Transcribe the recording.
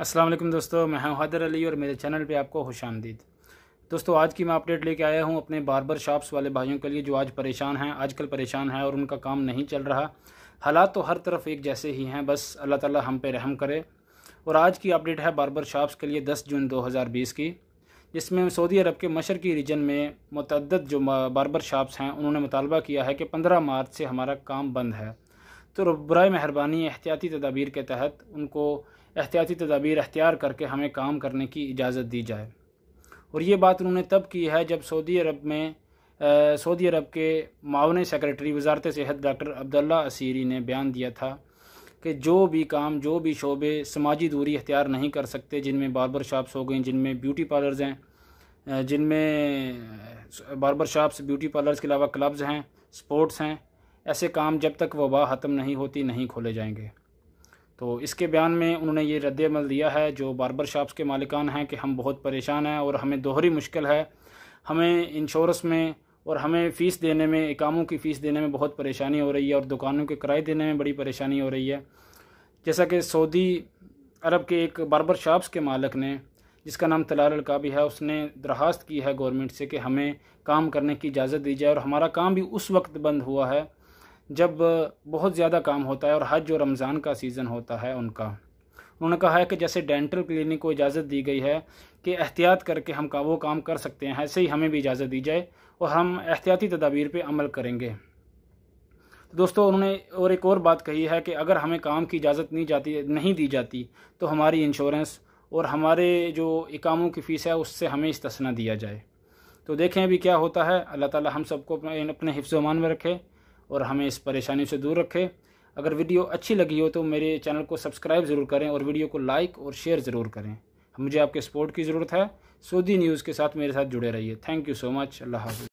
असलम दोस्तों मैं हूं हैदर अली और मेरे चैनल पे आपको खुश आमदीद दोस्तों आज की मैं अपडेट लेके आया हूं अपने बारबर शॉप्स वाले भाइयों के लिए जो आज परेशान हैं आजकल परेशान हैं और उनका काम नहीं चल रहा हालात तो हर तरफ एक जैसे ही हैं बस अल्लाह ताला हम पे रहम करे और आज की अपडेट है बारबर शॉप्स के लिए दस जून दो हज़ार बीस की जिसमें सऊदी अरब के मशरकी रीजन में मतदद जो बारबर शॉप्स हैं उन्होंने मुतालबा किया है कि पंद्रह मार्च से हमारा काम बंद है तो बर मेहरबानी एहतियाती तदाबीर के तहत उनको एहतियाती तदाबीर अख्तियार करके हमें काम करने की इजाज़त दी जाए और ये बात उन्होंने तब की है जब सऊदी अरब में सऊदी अरब के मावन सेक्रेटरी वजारत सेहत डॉक्टर अब्दुल्ला असीरी ने बयान दिया था कि जो भी काम जो भी शोबे समाजी दूरी अख्तियार नहीं कर सकते जिनमें बारबर शॉप्स हो गई जिनमें ब्यूटी पार्लर्स हैं जिनमें बार्बर शॉप्स ब्यूटी पार्लर्स के अलावा क्लब्स हैं स्पोर्ट्स हैं ऐसे काम जब तक वबा ख़त्म नहीं होती नहीं खोले जाएंगे तो इसके बयान में उन्होंने ये रद्दमल दिया है जो बार्बर शॉप्स के मालिकान हैं कि हम बहुत परेशान हैं और हमें दोहरी मुश्किल है हमें इंश्योरेंस में और हमें फ़ीस देने में इकामों की फ़ीस देने में बहुत परेशानी हो रही है और दुकानों के किराए देने में बड़ी परेशानी हो रही है जैसा कि सऊदी अरब के एक बारबर शॉप्स के मालिक ने जिसका नाम तलाल भी है उसने दरख्वास्त की है गवर्नमेंट से कि हमें काम करने की इजाज़त दी जाए और हमारा काम भी उस वक्त बंद हुआ है जब बहुत ज़्यादा काम होता है और हज और रमज़ान का सीज़न होता है उनका उन्होंने कहा है कि जैसे डेंटल क्लिनिक को इजाज़त दी गई है कि एहतियात करके हम का वो काम कर सकते हैं ऐसे ही हमें भी इजाज़त दी जाए और हम एहतियाती तदाबीर पर अमल करेंगे तो दोस्तों उन्होंने और एक और बात कही है कि अगर हमें काम की इजाज़त नहीं जाती नहीं दी जाती तो हमारी इंश्योरेंस और हमारे जो इकामों की फ़ीस है उससे हमें इस्तना दिया जाए तो देखें अभी क्या होता है अल्लाह ताला हम सबको अपने अपने हिफ्ज़ मान में रखें और हमें इस परेशानी से दूर रखे अगर वीडियो अच्छी लगी हो तो मेरे चैनल को सब्सक्राइब ज़रूर करें और वीडियो को लाइक और शेयर ज़रूर करें मुझे आपके सपोर्ट की ज़रूरत है सऊदी न्यूज़ के साथ मेरे साथ जुड़े रहिए थैंक यू सो मच अल्लाह हाफ़ि